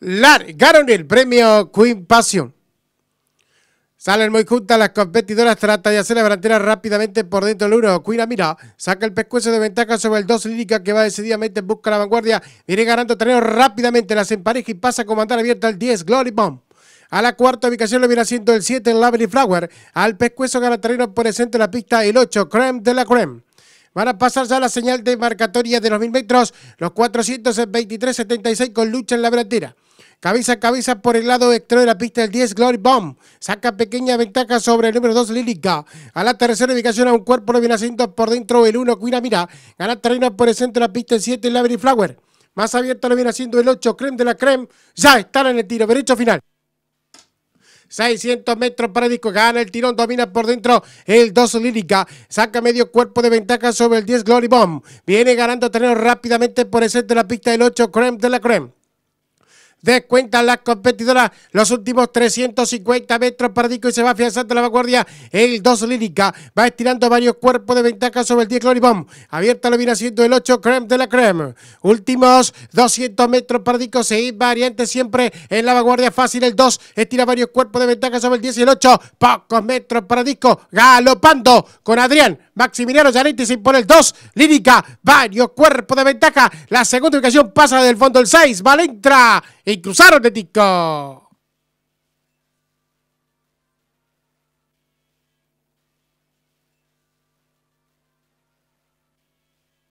largaron el premio Queen Passion. Salen muy juntas las competidoras, trata de hacer la delantera rápidamente por dentro del 1. Cuina mira, saca el pescuezo de ventaja sobre el 2 Lírica que va decididamente en busca la vanguardia. Viene ganando terreno rápidamente, las empareja y pasa con comandar abierta al 10, Glory Bomb. A la cuarta ubicación lo viene haciendo el 7, Lovely Flower. Al pescuezo gana terreno por el centro de la pista, el 8, Creme de la Creme. Van a pasar ya la señal de marcatoria de los 1000 metros, los 423-76 con lucha en la delantera. Cabeza a cabeza por el lado exterior de la pista el 10, Glory Bomb. Saca pequeña ventaja sobre el número 2, Lírica. A la tercera ubicación a un cuerpo, lo viene haciendo por dentro el 1, Cuina Mira. Gana terreno por el centro de la pista el 7, Lavery Flower. Más abierto lo viene haciendo el 8, Creme de la Creme. Ya están en el tiro, derecho final. 600 metros para el Disco, gana el tirón, domina por dentro el 2 Lírica, saca medio cuerpo de ventaja sobre el 10 Glory Bomb, viene ganando terreno rápidamente por el centro de la pista el 8 Creme de la Creme. Descuentan las competidoras los últimos 350 metros para disco y se va afianzando la vanguardia. El 2 Lírica va estirando varios cuerpos de ventaja sobre el 10 Cloribom. Abierta lo viene haciendo el 8 Creme de la Creme. Últimos 200 metros para disco Seis variantes siempre en la vanguardia fácil. El 2 estira varios cuerpos de ventaja sobre el 10 y el 8. Pocos metros para disco Galopando con Adrián. Maximiliano Zanetti se impone el 2. Lírica, varios cuerpos de ventaja. La segunda ubicación pasa del fondo el 6. Valentra y cruzaron de tico.